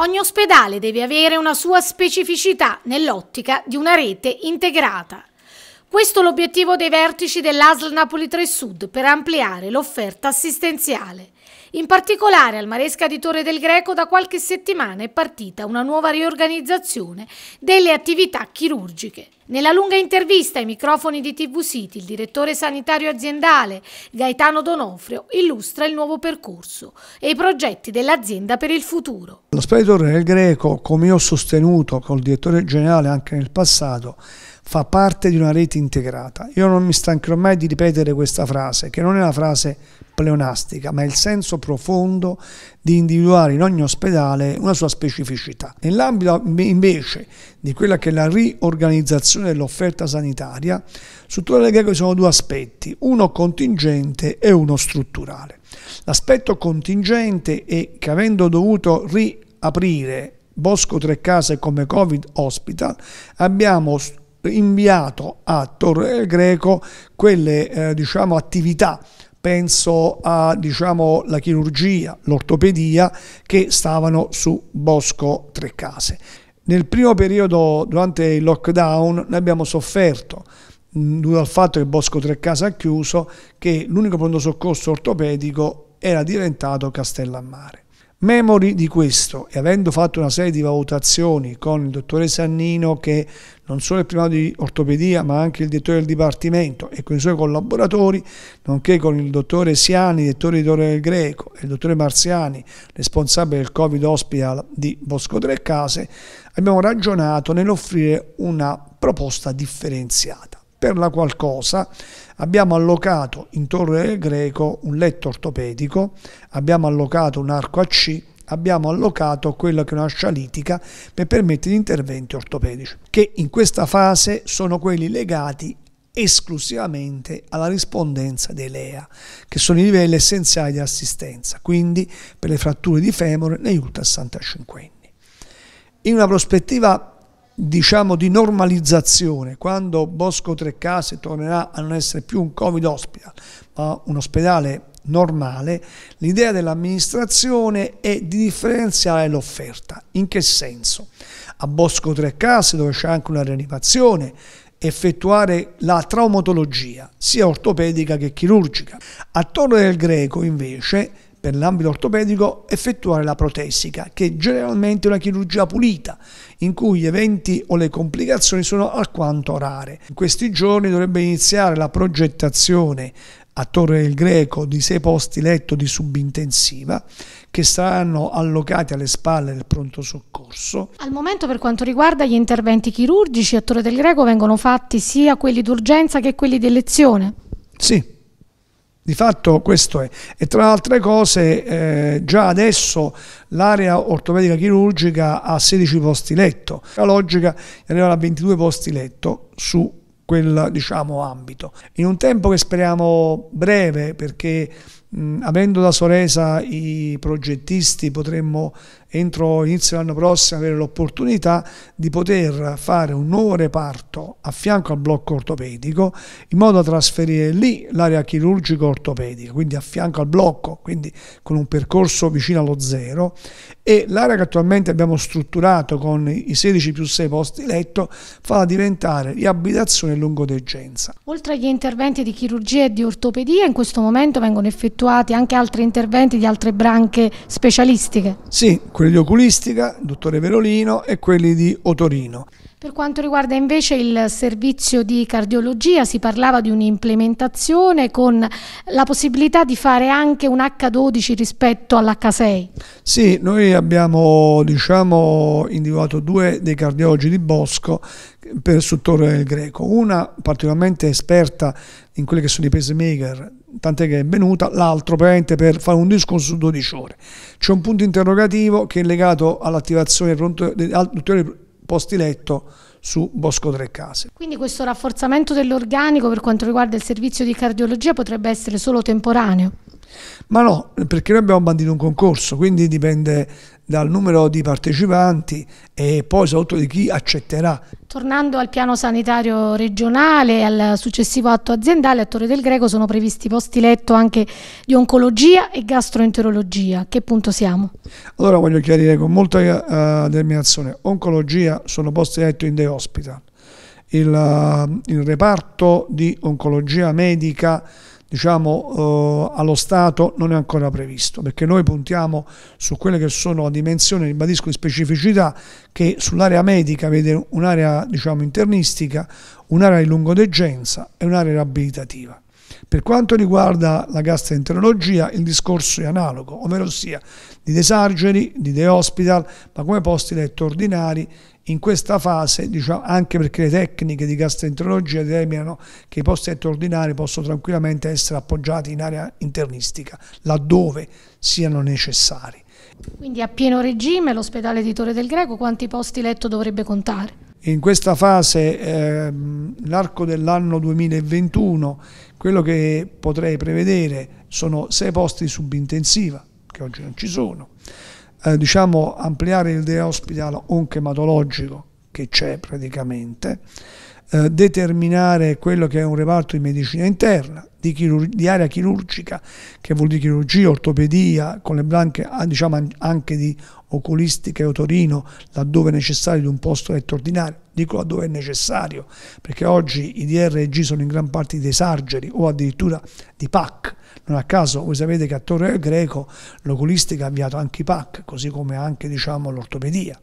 Ogni ospedale deve avere una sua specificità nell'ottica di una rete integrata. Questo è l'obiettivo dei vertici dell'ASL Napoli 3 Sud per ampliare l'offerta assistenziale. In particolare al Maresca di Torre del Greco da qualche settimana è partita una nuova riorganizzazione delle attività chirurgiche. Nella lunga intervista ai microfoni di TV City, il direttore sanitario aziendale Gaetano Donofrio illustra il nuovo percorso e i progetti dell'azienda per il futuro. L'ospedale di Torre del Greco, come ho sostenuto col direttore generale anche nel passato, fa parte di una rete integrata. Io non mi stancherò mai di ripetere questa frase, che non è una frase pleonastica, ma il senso profondo di individuare in ogni ospedale una sua specificità. Nell'ambito invece di quella che è la riorganizzazione dell'offerta sanitaria, su tutte le greche sono due aspetti, uno contingente e uno strutturale. L'aspetto contingente è che avendo dovuto riaprire Bosco Tre Case come Covid Hospital, abbiamo inviato a Torre del Greco quelle eh, diciamo, attività penso a diciamo, la chirurgia, l'ortopedia che stavano su Bosco Trecase. Nel primo periodo, durante il lockdown, ne abbiamo sofferto mm, dovuto al fatto che Bosco Trecase ha chiuso, che l'unico pronto soccorso ortopedico era diventato Castellammare. Memori di questo e avendo fatto una serie di valutazioni con il dottore Sannino che non solo è primato di ortopedia ma anche il direttore del dipartimento e con i suoi collaboratori, nonché con il dottore Siani, direttore di Torre del Greco e il dottore Marziani, responsabile del Covid Hospital di Bosco Tre Case, abbiamo ragionato nell'offrire una proposta differenziata per la qualcosa abbiamo allocato in Torre del Greco un letto ortopedico, abbiamo allocato un arco a C, abbiamo allocato quella che è una scialitica per permettere interventi ortopedici, che in questa fase sono quelli legati esclusivamente alla rispondenza dei LEA, che sono i livelli essenziali di assistenza, quindi per le fratture di femore negli ultra 65 anni. In una prospettiva diciamo di normalizzazione quando Bosco Trecase tornerà a non essere più un covid hospital ma un ospedale normale l'idea dell'amministrazione è di differenziare l'offerta in che senso? a Bosco Trecase dove c'è anche una rianimazione effettuare la traumatologia sia ortopedica che chirurgica a Torre del Greco invece per l'ambito ortopedico effettuare la protessica, che è generalmente una chirurgia pulita, in cui gli eventi o le complicazioni sono alquanto rare. In questi giorni dovrebbe iniziare la progettazione a Torre del Greco di sei posti letto di subintensiva che saranno allocati alle spalle del pronto soccorso. Al momento per quanto riguarda gli interventi chirurgici a Torre del Greco vengono fatti sia quelli d'urgenza che quelli di elezione? Sì, di fatto questo è. E tra le altre cose eh, già adesso l'area ortopedica chirurgica ha 16 posti letto, la logica arriverà a 22 posti letto su quel diciamo, ambito. In un tempo che speriamo breve perché mh, mm, avendo da Soresa i progettisti potremmo entro inizio dell'anno prossimo avere l'opportunità di poter fare un nuovo reparto a fianco al blocco ortopedico in modo da trasferire lì l'area chirurgico ortopedica, quindi a fianco al blocco, quindi con un percorso vicino allo zero e l'area che attualmente abbiamo strutturato con i 16 più 6 posti letto farà diventare riabilitazione e lungodegenza. Oltre agli interventi di chirurgia e di ortopedia in questo momento vengono effettuati effettuati anche altri interventi di altre branche specialistiche? Sì, quelli di oculistica, dottore Verolino e quelli di Otorino. Per quanto riguarda invece il servizio di cardiologia, si parlava di un'implementazione con la possibilità di fare anche un H12 rispetto all'H6. Sì, noi abbiamo diciamo, individuato due dei cardiologi di Bosco per il Torre del Greco, una particolarmente esperta in quelli che sono i pacemaker, tant'è che è venuta, l'altro praticamente per fare un discorso su 12 ore. C'è un punto interrogativo che è legato all'attivazione ulteriore posti letto su Bosco Tre Case. Quindi questo rafforzamento dell'organico per quanto riguarda il servizio di cardiologia potrebbe essere solo temporaneo? Ma no, perché noi abbiamo bandito un concorso, quindi dipende dal numero di partecipanti e poi soprattutto di chi accetterà. Tornando al piano sanitario regionale e al successivo atto aziendale, a Torre del Greco sono previsti posti letto anche di oncologia e gastroenterologia. A che punto siamo? Allora voglio chiarire con molta uh, determinazione, oncologia sono posti letto in the hospital. Il, uh, il reparto di oncologia medica diciamo, eh, allo Stato non è ancora previsto, perché noi puntiamo su quelle che sono dimensioni, ribadisco, di specificità che sull'area medica vede un'area diciamo, internistica, un'area di lungodegenza e un'area riabilitativa. Per quanto riguarda la gastroenterologia, il discorso è analogo, ovvero sia di desargeri, di de hospital, ma come posti letto ordinari in questa fase, diciamo, anche perché le tecniche di gastroenterologia determinano che i posti ordinari possono tranquillamente essere appoggiati in area internistica, laddove siano necessari. Quindi a pieno regime l'ospedale di Torre del Greco quanti posti letto dovrebbe contare? In questa fase, ehm, l'arco dell'anno 2021, quello che potrei prevedere sono sei posti subintensiva, che oggi non ci sono, eh, diciamo, ampliare il day hospital onchematologico che c'è praticamente, eh, determinare quello che è un reparto di medicina interna, di, chirur- di area chirurgica, che vuol dire chirurgia, ortopedia, con le branche ah, diciamo, anche di oculistica e otorino, laddove necessario di un posto letto ordinario, dico laddove è necessario, perché oggi i DRG sono in gran parte dei sargeri o addirittura di PAC. Non a caso voi sapete che a Torre del Greco l'oculistica ha avviato anche i PAC, così come anche diciamo, l'ortopedia.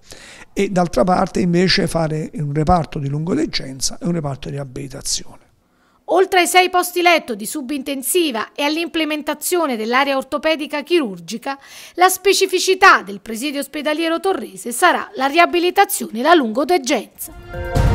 E d'altra parte invece fare un reparto di lungodeggenza e un reparto di abilitazione. Oltre ai sei posti letto di subintensiva e all'implementazione dell'area ortopedica chirurgica, la specificità del presidio ospedaliero torrese sarà la riabilitazione e la lungodegenza.